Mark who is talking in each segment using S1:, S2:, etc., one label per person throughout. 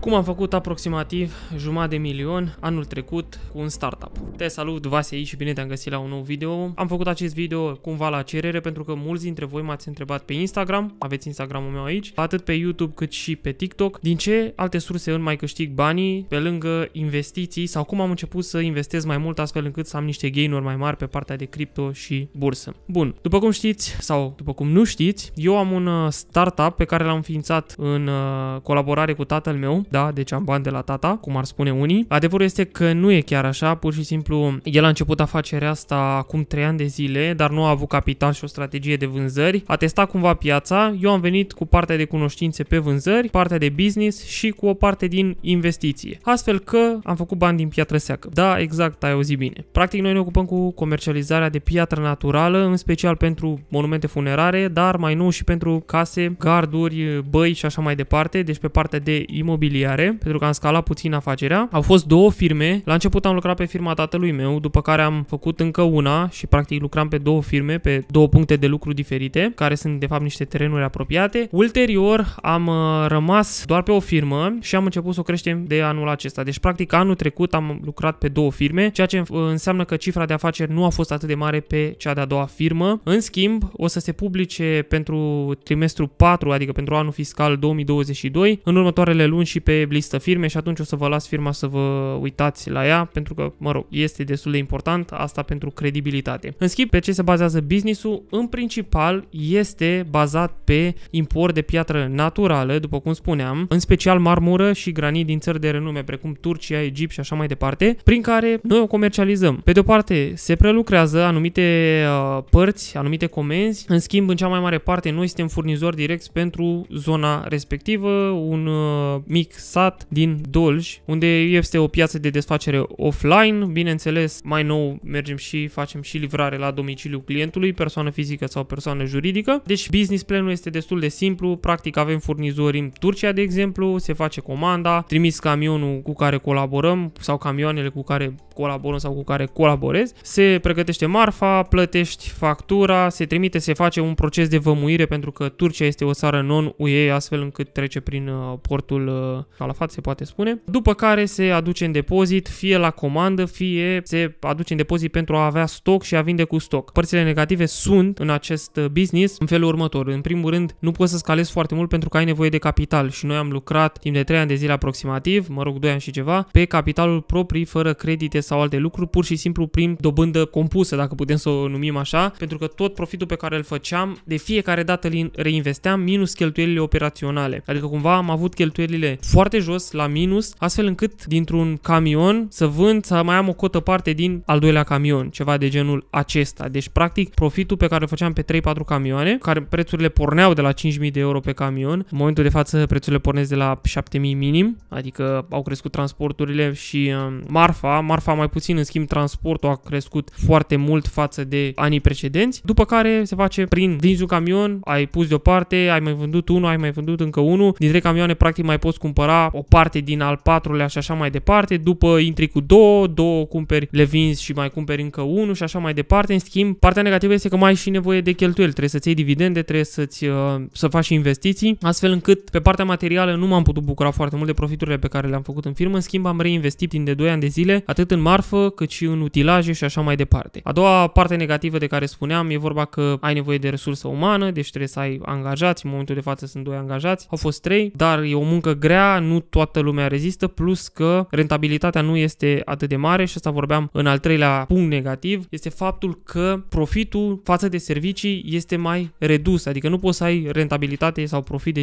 S1: Cum am făcut aproximativ jumătate de milion anul trecut cu un startup. Te salut, Vase aici și bine te-am găsit la un nou video. Am făcut acest video cumva la cerere pentru că mulți dintre voi m-ați întrebat pe Instagram, aveți Instagramul meu aici, atât pe YouTube cât și pe TikTok, din ce alte surse îmi mai câștig banii pe lângă investiții sau cum am început să investez mai mult astfel încât să am niște gainuri mai mari pe partea de cripto și bursă. Bun, după cum știți sau după cum nu știți, eu am un uh, startup pe care l-am ființat în uh, colaborare cu tatăl meu da, deci am bani de la tata, cum ar spune unii. Adevărul este că nu e chiar așa, pur și simplu el a început afacerea asta acum 3 ani de zile, dar nu a avut capital și o strategie de vânzări. A testat cumva piața, eu am venit cu partea de cunoștințe pe vânzări, partea de business și cu o parte din investiție. Astfel că am făcut bani din piatră seacă. Da, exact, ai auzit bine. Practic noi ne ocupăm cu comercializarea de piatră naturală, în special pentru monumente funerare, dar mai nou și pentru case, garduri, băi și așa mai departe, deci pe partea de imobilier imobiliare, pentru că am scalat puțin afacerea. Au fost două firme. La început am lucrat pe firma tatălui meu, după care am făcut încă una și practic lucram pe două firme, pe două puncte de lucru diferite, care sunt de fapt niște terenuri apropiate. Ulterior am uh, rămas doar pe o firmă și am început să o creștem de anul acesta. Deci practic anul trecut am lucrat pe două firme, ceea ce înseamnă că cifra de afaceri nu a fost atât de mare pe cea de-a doua firmă. În schimb, o să se publice pentru trimestru 4, adică pentru anul fiscal 2022, în următoarele luni și pe pe listă firme și atunci o să vă las firma să vă uitați la ea, pentru că, mă rog, este destul de important asta pentru credibilitate. În schimb, pe ce se bazează businessul? În principal este bazat pe import de piatră naturală, după cum spuneam, în special marmură și granit din țări de renume, precum Turcia, Egipt și așa mai departe, prin care noi o comercializăm. Pe de o parte, se prelucrează anumite uh, părți, anumite comenzi, în schimb, în cea mai mare parte, noi suntem furnizori direct pentru zona respectivă, un uh, mic sat din Dolj, unde este o piață de desfacere offline. Bineînțeles, mai nou mergem și facem și livrare la domiciliu clientului, persoană fizică sau persoană juridică. Deci business planul este destul de simplu, practic avem furnizori în Turcia, de exemplu, se face comanda, trimis camionul cu care colaborăm sau camioanele cu care colaborăm sau cu care colaborez, se pregătește marfa, plătești factura, se trimite, se face un proces de vămuire pentru că Turcia este o țară non-UE, astfel încât trece prin uh, portul uh, calafat se poate spune, după care se aduce în depozit fie la comandă, fie se aduce în depozit pentru a avea stoc și a vinde cu stoc. Părțile negative sunt în acest uh, business în felul următor. În primul rând, nu poți să scalezi foarte mult pentru că ai nevoie de capital și noi am lucrat timp de 3 ani de zile aproximativ, mă rog 2 ani și ceva, pe capitalul proprii fără credite sau alte lucruri, pur și simplu prin dobândă compusă, dacă putem să o numim așa, pentru că tot profitul pe care îl făceam, de fiecare dată îl reinvesteam minus cheltuielile operaționale. Adică cumva am avut cheltuielile foarte foarte jos, la minus, astfel încât dintr-un camion să vând, să mai am o cotă parte din al doilea camion, ceva de genul acesta. Deci, practic, profitul pe care îl făceam pe 3-4 camioane, care prețurile porneau de la 5.000 de euro pe camion, în momentul de față prețurile pornesc de la 7.000 minim, adică au crescut transporturile și um, marfa, marfa mai puțin, în schimb transportul a crescut foarte mult față de anii precedenți, după care se face prin vinzi un camion, ai pus deoparte, ai mai vândut unul, ai mai vândut încă unul, din camioane practic mai poți cumpăra cumpăra o parte din al patrulea și așa mai departe, după intri cu două, două cumperi, le vinzi și mai cumperi încă unul și așa mai departe. În schimb, partea negativă este că mai ai și nevoie de cheltuieli, trebuie să-ți iei dividende, trebuie să-ți, uh, să faci investiții, astfel încât pe partea materială nu m-am putut bucura foarte mult de profiturile pe care le-am făcut în firmă, în schimb am reinvestit din de 2 ani de zile, atât în marfă, cât și în utilaje și așa mai departe. A doua parte negativă de care spuneam e vorba că ai nevoie de resursă umană, deci trebuie să ai angajați, în momentul de față sunt doi angajați, au fost trei, dar e o muncă grea, nu toată lumea rezistă, plus că rentabilitatea nu este atât de mare și asta vorbeam în al treilea punct negativ, este faptul că profitul față de servicii este mai redus, adică nu poți să ai rentabilitate sau profit de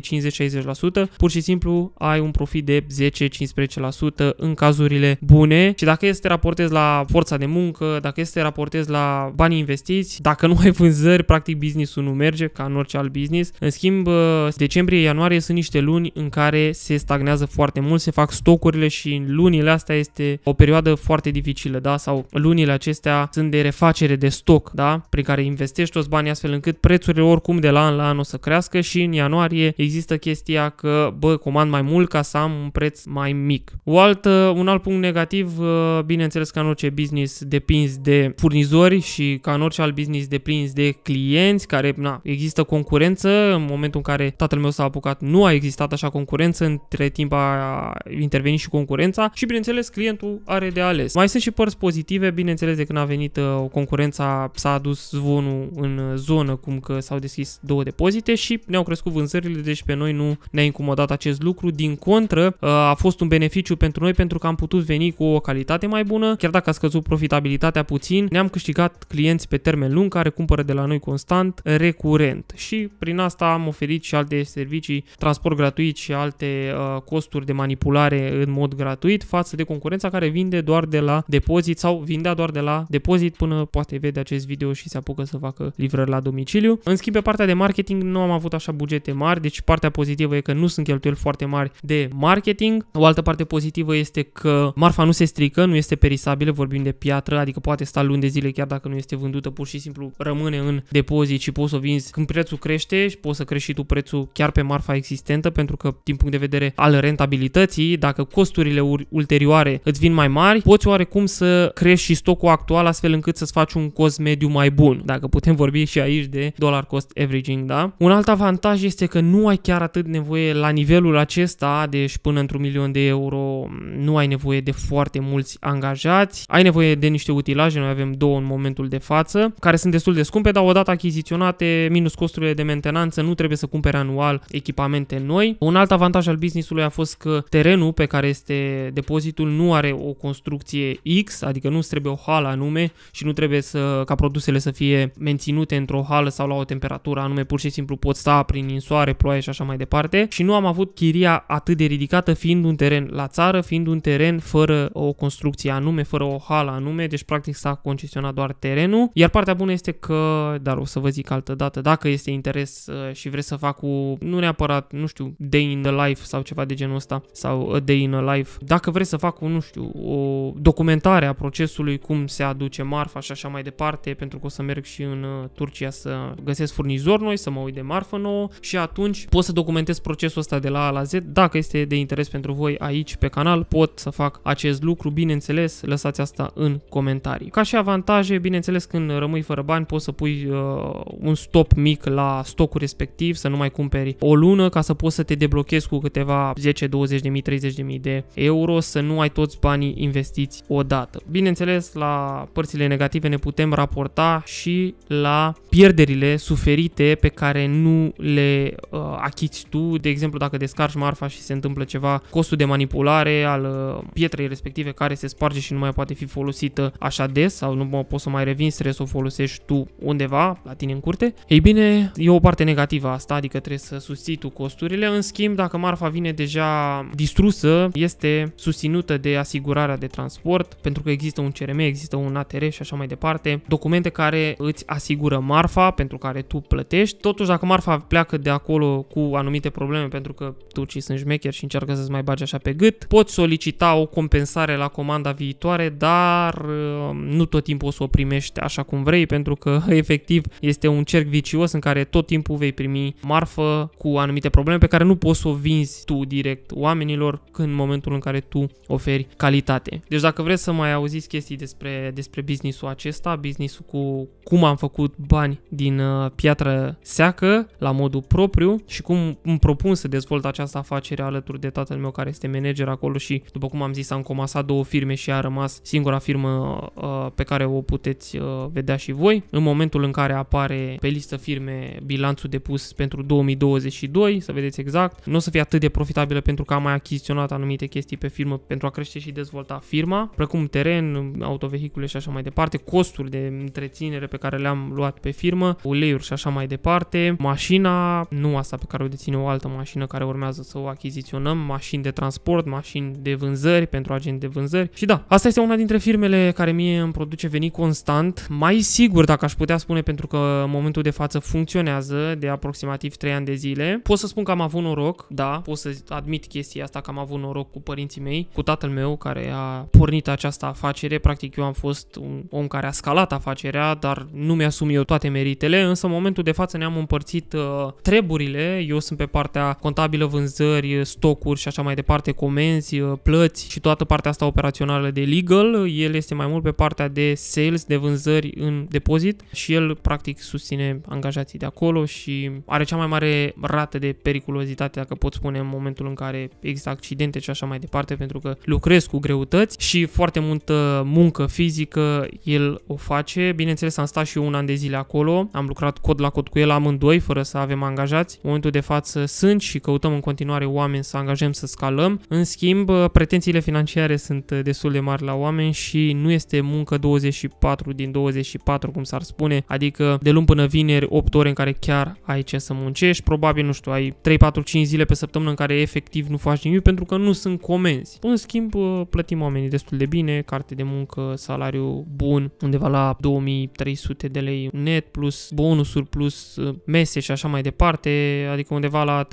S1: 50-60%, pur și simplu ai un profit de 10-15% în cazurile bune și dacă este raportezi la forța de muncă, dacă este raportezi la banii investiți, dacă nu ai vânzări, practic businessul nu merge ca în orice alt business. În schimb, decembrie-ianuarie sunt niște luni în care se stagnează stagnează foarte mult, se fac stocurile și în lunile astea este o perioadă foarte dificilă, da? Sau lunile acestea sunt de refacere de stoc, da? Prin care investești toți banii astfel încât prețurile oricum de la an la an o să crească și în ianuarie există chestia că, bă, comand mai mult ca să am un preț mai mic. O altă, un alt punct negativ, uh, bineînțeles că în orice business depinzi de furnizori și ca în orice alt business depinzi de clienți care, na, există concurență în momentul în care tatăl meu s-a apucat nu a existat așa concurență între între timp a intervenit și concurența și, bineînțeles, clientul are de ales. Mai sunt și părți pozitive, bineînțeles, de când a venit uh, concurența s-a adus zvonul în zonă, cum că s-au deschis două depozite și ne-au crescut vânzările, deci pe noi nu ne-a incomodat acest lucru. Din contră, uh, a fost un beneficiu pentru noi pentru că am putut veni cu o calitate mai bună, chiar dacă a scăzut profitabilitatea puțin, ne-am câștigat clienți pe termen lung care cumpără de la noi constant, recurent și prin asta am oferit și alte servicii, transport gratuit și alte uh, costuri de manipulare în mod gratuit față de concurența care vinde doar de la depozit sau vindea doar de la depozit până poate vede acest video și se apucă să facă livrări la domiciliu. În schimb, pe partea de marketing nu am avut așa bugete mari, deci partea pozitivă e că nu sunt cheltuieli foarte mari de marketing. O altă parte pozitivă este că marfa nu se strică, nu este perisabilă, vorbim de piatră, adică poate sta luni de zile chiar dacă nu este vândută, pur și simplu rămâne în depozit și poți să o vinzi când prețul crește și poți să crești și tu prețul chiar pe marfa existentă, pentru că din punct de vedere al rentabilității, dacă costurile ulterioare îți vin mai mari, poți oarecum să crești și stocul actual astfel încât să-ți faci un cost mediu mai bun, dacă putem vorbi și aici de dollar cost averaging, da? Un alt avantaj este că nu ai chiar atât nevoie la nivelul acesta, deci până într-un milion de euro nu ai nevoie de foarte mulți angajați, ai nevoie de niște utilaje, noi avem două în momentul de față, care sunt destul de scumpe, dar odată achiziționate, minus costurile de mentenanță, nu trebuie să cumpere anual echipamente noi. Un alt avantaj al businessului proiectului a fost că terenul pe care este depozitul nu are o construcție X, adică nu trebuie o hală anume și nu trebuie să, ca produsele să fie menținute într-o hală sau la o temperatură anume, pur și simplu pot sta prin insoare, ploaie și așa mai departe. Și nu am avut chiria atât de ridicată fiind un teren la țară, fiind un teren fără o construcție anume, fără o hală anume, deci practic s-a concesionat doar terenul. Iar partea bună este că, dar o să vă zic altă dată, dacă este interes uh, și vreți să fac cu, nu neapărat, nu știu, day in the life sau ceva de genul ăsta sau A Day in a Life. Dacă vrei să fac, nu știu, o documentare a procesului, cum se aduce marfa și așa mai departe, pentru că o să merg și în uh, Turcia să găsesc furnizori noi, să mă uit de marfă nouă și atunci pot să documentez procesul ăsta de la A la Z. Dacă este de interes pentru voi aici pe canal, pot să fac acest lucru, bineînțeles, lăsați asta în comentarii. Ca și avantaje, bineînțeles, când rămâi fără bani, poți să pui uh, un stop mic la stocul respectiv, să nu mai cumperi o lună ca să poți să te deblochezi cu câteva 10, 20 de mii, 30 de mii de euro, să nu ai toți banii investiți odată. Bineînțeles, la părțile negative ne putem raporta și la pierderile suferite pe care nu le uh, achiți tu, de exemplu dacă descarci marfa și se întâmplă ceva, costul de manipulare al uh, pietrei respective care se sparge și nu mai poate fi folosită așa des sau nu poți să mai revin, trebuie să o folosești tu undeva, la tine în curte. Ei bine, e o parte negativă asta, adică trebuie să susții tu costurile, în schimb dacă marfa vine de deja distrusă este susținută de asigurarea de transport, pentru că există un CRM, există un ATR și așa mai departe, documente care îți asigură marfa pentru care tu plătești. Totuși, dacă marfa pleacă de acolo cu anumite probleme, pentru că turcii sunt șmecheri și încearcă să-ți mai bagi așa pe gât, poți solicita o compensare la comanda viitoare, dar uh, nu tot timpul o să o primești așa cum vrei, pentru că efectiv este un cerc vicios în care tot timpul vei primi marfă cu anumite probleme pe care nu poți să o vinzi tu direct oamenilor în momentul în care tu oferi calitate. Deci dacă vreți să mai auziți chestii despre, despre business-ul acesta, business-ul cu cum am făcut bani din uh, piatră seacă la modul propriu și cum îmi propun să dezvolt această afacere alături de tatăl meu care este manager acolo și după cum am zis am comasat două firme și a rămas singura firmă uh, pe care o puteți uh, vedea și voi. În momentul în care apare pe listă firme bilanțul depus pentru 2022, să vedeți exact, nu o să fie atât de profit profitabilă pentru că a mai achiziționat anumite chestii pe firmă pentru a crește și dezvolta firma, precum teren, autovehicule și așa mai departe, costuri de întreținere pe care le-am luat pe firmă, uleiuri și așa mai departe, mașina, nu asta pe care o deține o altă mașină care urmează să o achiziționăm, mașini de transport, mașini de vânzări pentru agent de vânzări. Și da, asta este una dintre firmele care mie îmi produce venit constant, mai sigur dacă aș putea spune pentru că în momentul de față funcționează de aproximativ 3 ani de zile. Pot să spun că am avut noroc, da, pot să admit chestia asta că am avut noroc cu părinții mei, cu tatăl meu care a pornit această afacere. Practic eu am fost un om care a scalat afacerea, dar nu mi-asum eu toate meritele, însă în momentul de față ne-am împărțit uh, treburile. Eu sunt pe partea contabilă, vânzări, stocuri și așa mai departe, comenzi, uh, plăți și toată partea asta operațională de legal. El este mai mult pe partea de sales, de vânzări în depozit și el practic susține angajații de acolo și are cea mai mare rată de periculozitate, dacă pot spune, în momentul momentul în care există accidente și așa mai departe, pentru că lucrez cu greutăți și foarte multă muncă fizică el o face. Bineînțeles, am stat și eu un an de zile acolo, am lucrat cod la cod cu el amândoi, fără să avem angajați. În momentul de față sunt și căutăm în continuare oameni să angajăm, să scalăm. În schimb, pretențiile financiare sunt destul de mari la oameni și nu este muncă 24 din 24, cum s-ar spune, adică de luni până vineri 8 ore în care chiar ai ce să muncești, probabil, nu știu, ai 3, 4, 5 zile pe săptămână în care efectiv nu faci nimic pentru că nu sunt comenzi. În schimb, uh, plătim oamenii destul de bine, carte de muncă, salariu bun, undeva la 2300 de lei net, plus bonusuri, plus uh, mese și așa mai departe, adică undeva la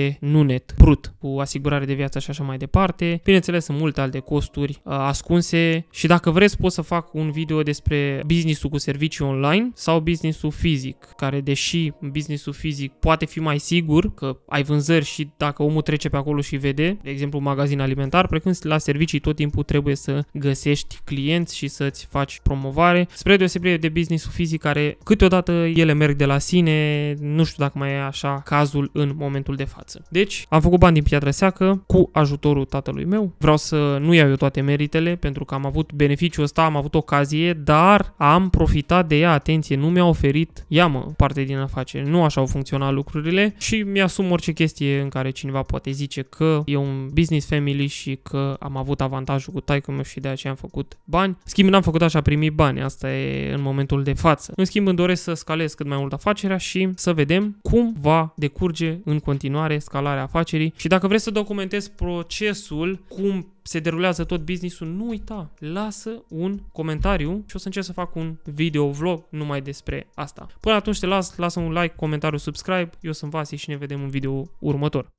S1: 3500-3800 nu net, brut, cu asigurare de viață și așa mai departe. Bineînțeles, sunt multe alte costuri uh, ascunse și dacă vreți pot să fac un video despre business-ul cu servicii online sau business-ul fizic, care deși business-ul fizic poate fi mai sigur că ai vânzări și dacă omul trece pe acolo și vede, de exemplu un magazin alimentar, precum la servicii tot timpul trebuie să găsești clienți și să-ți faci promovare, spre deosebire de business-ul fizic care câteodată ele merg de la sine, nu știu dacă mai e așa cazul în momentul de față. Deci, am făcut bani din piatră seacă cu ajutorul tatălui meu. Vreau să nu iau eu toate meritele pentru că am avut beneficiul ăsta, am avut ocazie, dar am profitat de ea, atenție, nu mi-a oferit, ia mă, parte din afaceri, nu așa au funcționat lucrurile și mi-asum orice chestie în care cineva poate zice că e un business family și că am avut avantajul cu taică meu și de aceea am făcut bani. În schimb, n-am făcut așa primi bani, asta e în momentul de față. În schimb, îmi doresc să scalez cât mai mult afacerea și să vedem cum va decurge în continuare scalarea afacerii și dacă vreți să documentez procesul, cum se derulează tot businessul, nu uita, lasă un comentariu și o să încerc să fac un video vlog numai despre asta. Până atunci te las, lasă un like, comentariu, subscribe, eu sunt Vasi și ne vedem în video următor.